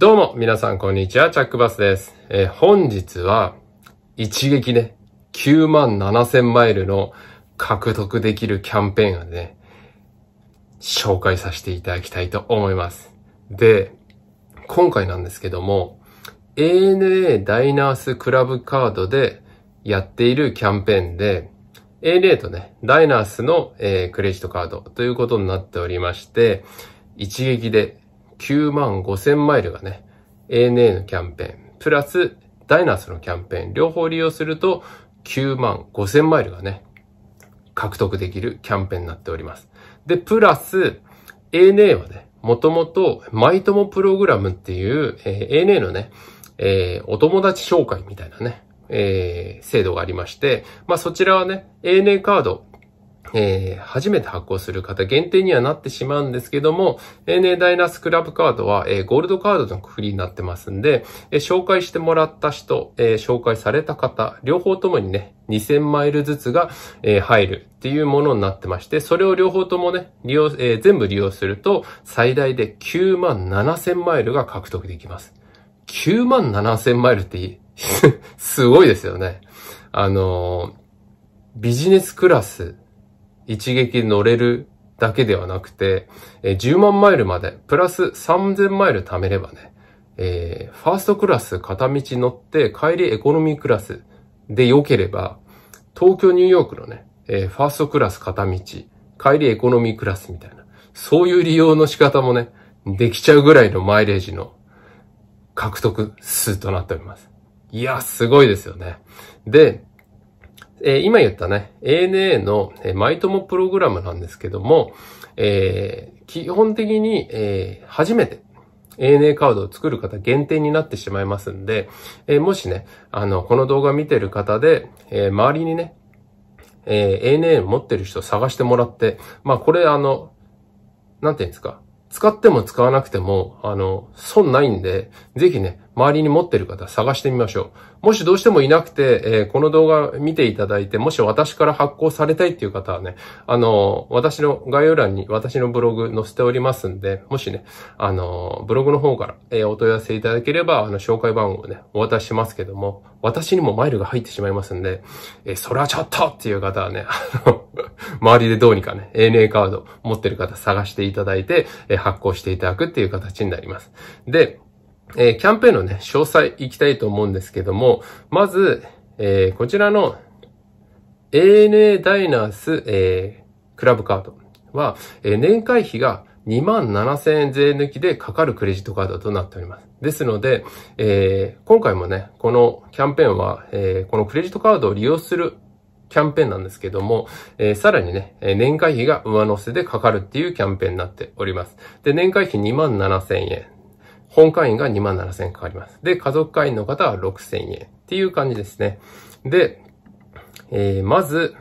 どうも、皆さん、こんにちは。チャックバスです。えー、本日は、一撃ね、9万7000マイルの獲得できるキャンペーンをね、紹介させていただきたいと思います。で、今回なんですけども、ANA ダイナースクラブカードでやっているキャンペーンで、ANA とね、ダイナースの、えー、クレジットカードということになっておりまして、一撃で9万5000マイルがね、ANA のキャンペーン、プラスダイナースのキャンペーン、両方利用すると9万5000マイルがね、獲得できるキャンペーンになっております。で、プラス ANA はね、もともと、マイトモプログラムっていう、えー、ANA のね、えー、お友達紹介みたいなね、えー、制度がありまして、まあそちらはね、ANA カードえー、初めて発行する方限定にはなってしまうんですけども、ANA ダイナスクラブカードは、えー、ゴールドカードのフリになってますんで、えー、紹介してもらった人、えー、紹介された方、両方ともにね、2000マイルずつが、えー、入るっていうものになってまして、それを両方ともね、利用、えー、全部利用すると、最大で9万7000マイルが獲得できます。9万7000マイルっていい すごいですよね。あのー、ビジネスクラス一撃乗れるだけではなくて、えー、10万マイルまで、プラス3000マイル貯めればね、えー、ファーストクラス片道乗って帰りエコノミークラスで良ければ、東京ニューヨークのね、えー、ファーストクラス片道、帰りエコノミークラスみたいな、そういう利用の仕方もね、できちゃうぐらいのマイレージの獲得数となっております。いや、すごいですよね。で、えー、今言ったね、ANA の、えー、マイトモプログラムなんですけども、えー、基本的に、えー、初めて ANA カードを作る方限定になってしまいますんで、えー、もしね、あの、この動画見てる方で、えー、周りにね、えー、ANA 持ってる人探してもらって、まあこれあの、なんていうんですか、使っても使わなくても、あの、損ないんで、ぜひね、周りに持ってる方探してみましょう。もしどうしてもいなくて、えー、この動画見ていただいて、もし私から発行されたいっていう方はね、あのー、私の概要欄に私のブログ載せておりますんで、もしね、あのー、ブログの方から、えお問い合わせいただければ、あの、紹介番号をね、お渡ししますけども、私にもマイルが入ってしまいますんで、えそれはちょっとっていう方はね、あの、周りでどうにかね、ANA カード持ってる方探していただいて、え発行していただくっていう形になります。で、えー、キャンペーンのね、詳細いきたいと思うんですけども、まず、えー、こちらの ANA ダイナース、えー、クラブカードは、えー、年会費が2万7000円税抜きでかかるクレジットカードとなっております。ですので、えー、今回もね、このキャンペーンは、えー、このクレジットカードを利用するキャンペーンなんですけども、えー、さらにね、年会費が上乗せでかかるっていうキャンペーンになっております。で、年会費2万7000円。本会員が2万7000円かかります。で、家族会員の方は6000円っていう感じですね。で、えー、まず、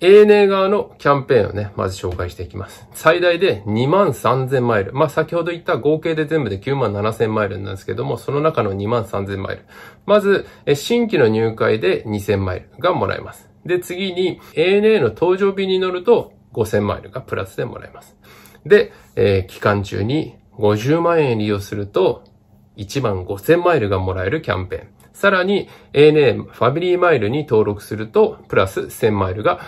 ANA 側のキャンペーンをね、まず紹介していきます。最大で2万3000マイル。まあ、先ほど言った合計で全部で9万7000マイルなんですけども、その中の2万3000マイル。まず、新規の入会で2000マイルがもらえます。で、次に ANA の搭乗日に乗ると5000マイルがプラスでもらえます。で、えー、期間中に50万円利用すると、1万5000マイルがもらえるキャンペーン。さらに ANA ファミリーマイルに登録すると、プラス1000マイルが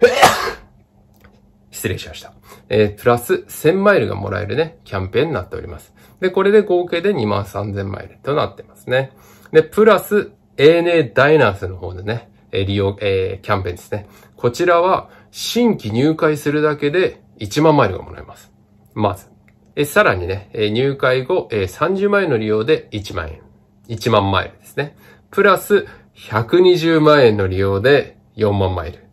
失礼しました。えー、プラス1000マイルがもらえるね、キャンペーンになっております。で、これで合計で2万3000マイルとなってますね。で、プラス ANA ダイナースの方でね、え利用、えー、キャンペーンですね。こちらは新規入会するだけで1万マイルがもらえます。まず。えさらにね、え入会後、え30万円の利用で1万円。1万マイルですね。プラス、120万円の利用で4万マイル。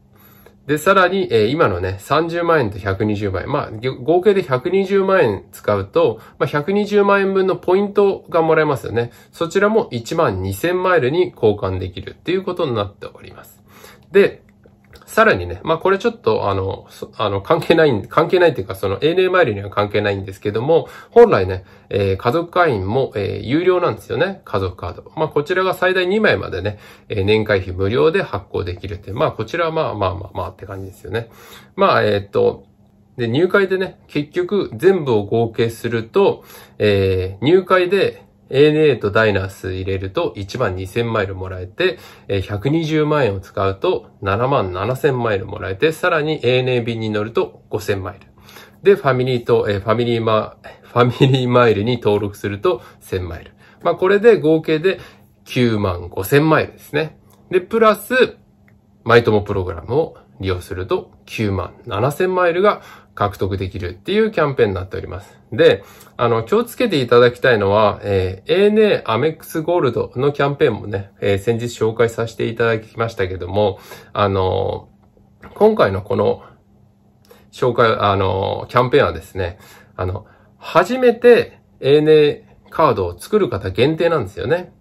で、さらに、えー、今のね、30万円と120万円。まあ、合計で120万円使うと、まあ、120万円分のポイントがもらえますよね。そちらも1万2000マイルに交換できるっていうことになっております。で、さらにね、まあこれちょっとあの、あの関係ない、関係ないっていうかその ANA マイルには関係ないんですけども、本来ね、えー、家族会員も、えー、有料なんですよね、家族カード。まあこちらが最大2枚までね、えー、年会費無料で発行できるって、まあこちらはまあまあまあまあって感じですよね。まあえっと、で、入会でね、結局全部を合計すると、えー、入会で ANA とダイナース入れると1万2000マイルもらえて、120万円を使うと7万7000マイルもらえて、さらに ANA 便に乗ると5000マイル。で、ファミリーと、ファミリーマ、ファミリーマイルに登録すると1000マイル。まあ、これで合計で9万5000マイルですね。で、プラス、マイトモプログラムを利用すると9万7000マイルが獲得できるっていうキャンペーンになっております。で、あの、気をつけていただきたいのは、えー、ANA アメックスゴールドのキャンペーンもね、えー、先日紹介させていただきましたけども、あのー、今回のこの紹介、あのー、キャンペーンはですね、あの、初めて ANA カードを作る方限定なんですよね。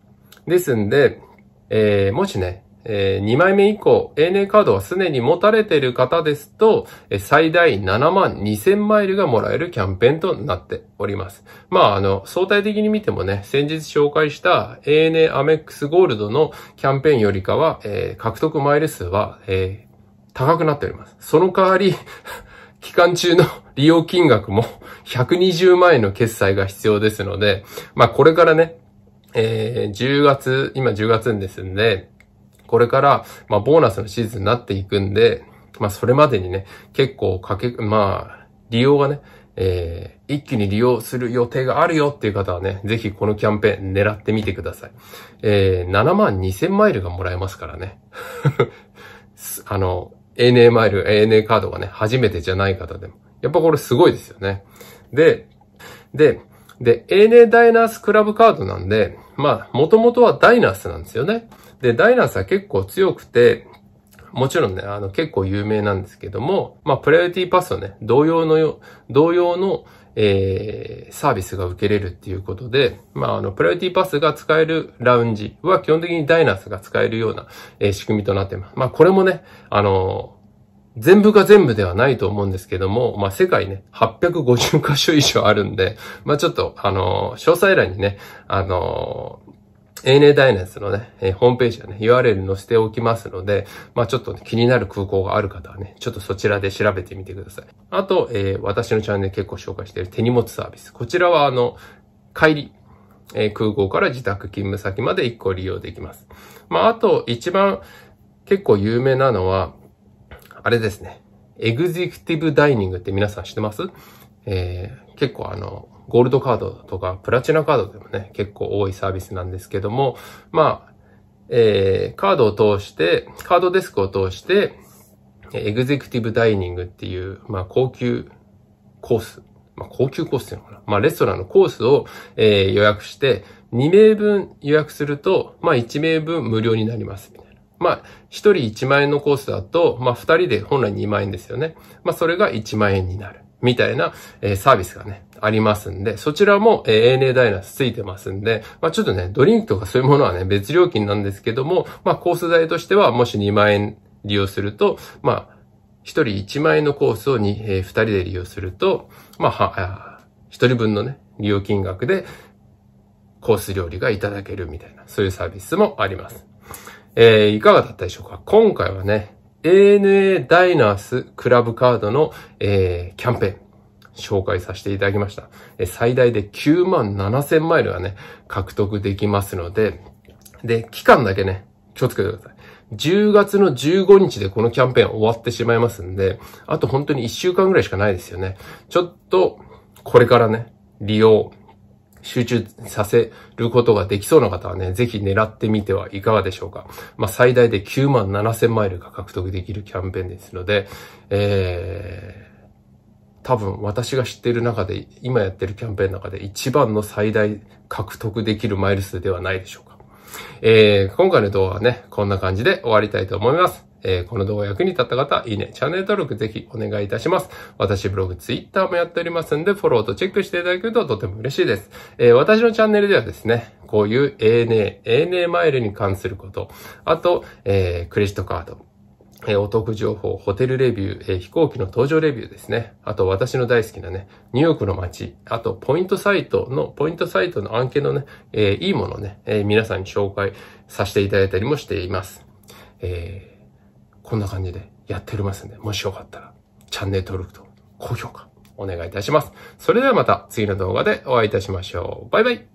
ですんで、えー、もしね、えー、2枚目以降、ANA カードは常に持たれている方ですと、えー、最大7万2000マイルがもらえるキャンペーンとなっております。まあ、あの、相対的に見てもね、先日紹介した ANA アメックスゴールドのキャンペーンよりかは、えー、獲得マイル数は、えー、高くなっております。その代わり 期間中の利用金額も120 万円の決済が必要ですので、まあこれからね、えー、10月、今10月ですんで、これから、まあ、ボーナスのシーズンになっていくんで、まあ、それまでにね、結構かけ、まあ、利用がね、えー、一気に利用する予定があるよっていう方はね、ぜひこのキャンペーン狙ってみてください。えー、7万2000マイルがもらえますからね。あの、ANA マイル、ANA カードがね、初めてじゃない方でも。やっぱこれすごいですよね。で、で、で、ANA ダイナースクラブカードなんで、まあ、もともとはダイナースなんですよね。で、ダイナースは結構強くて、もちろんね、あの、結構有名なんですけども、まあ、プライオリティパスをね、同様のよ、同様の、えー、サービスが受けれるっていうことで、まあ、あの、プライオリティパスが使えるラウンジは基本的にダイナースが使えるような、えー、仕組みとなってます。まあ、これもね、あの全部が全部ではないと思うんですけども、まあ、世界ね、850箇所以上あるんで、まあ、ちょっと、あの詳細欄にね、あの ANA ダイナスのね、えー、ホームページはね、URL 載せておきますので、まあちょっと、ね、気になる空港がある方はね、ちょっとそちらで調べてみてください。あと、えー、私のチャンネル結構紹介している手荷物サービス。こちらはあの、帰り、えー、空港から自宅勤務先まで1個利用できます。まああと、一番結構有名なのは、あれですね。エグゼクティブダイニングって皆さん知ってますえー、結構あの、ゴールドカードとかプラチナカードでもね、結構多いサービスなんですけども、まあ、えー、カードを通して、カードデスクを通して、エグゼクティブダイニングっていう、まあ、高級コース、まあ、高級コースっていうのかな。まあ、レストランのコースを、えー、予約して、2名分予約すると、まあ、1名分無料になります。みたいなまあ、1人1万円のコースだと、まあ、2人で本来2万円ですよね。まあ、それが1万円になる。みたいな、えー、サービスがね、ありますんで、そちらも、えー、ANA ダイナスついてますんで、まあちょっとね、ドリンクとかそういうものはね、別料金なんですけども、まあコース代としては、もし2万円利用すると、まあ、1人1万円のコースを 2,、えー、2人で利用すると、まあ、は、1人分のね、利用金額で、コース料理がいただけるみたいな、そういうサービスもあります。えー、いかがだったでしょうか今回はね、ANA ダイナースクラブカードの、えー、キャンペーン紹介させていただきました。最大で9万7000マイルがね、獲得できますので、で、期間だけね、気をつけてください。10月の15日でこのキャンペーン終わってしまいますんで、あと本当に1週間ぐらいしかないですよね。ちょっと、これからね、利用、集中させることができそうな方はね、ぜひ狙ってみてはいかがでしょうか。まあ、最大で9万7 0マイルが獲得できるキャンペーンですので、えー、多分私が知っている中で、今やってるキャンペーンの中で一番の最大獲得できるマイル数ではないでしょうか。えー、今回の動画はね、こんな感じで終わりたいと思います。えー、この動画役に立った方、いいね、チャンネル登録ぜひお願いいたします。私ブログ、ツイッターもやっておりますんで、フォローとチェックしていただけるととても嬉しいです。えー、私のチャンネルではですね、こういう ANA、ANA マイルに関すること、あと、えー、クレジットカード、えお得情報、ホテルレビュー、え飛行機の搭乗レビューですね。あと私の大好きなね、ニューヨークの街、あとポイントサイトの、ポイントサイトの案件のね、えー、いいものをね、えー、皆さんに紹介させていただいたりもしています。えーこんな感じでやっておりますんで、もしよかったら、チャンネル登録と高評価お願いいたします。それではまた次の動画でお会いいたしましょう。バイバイ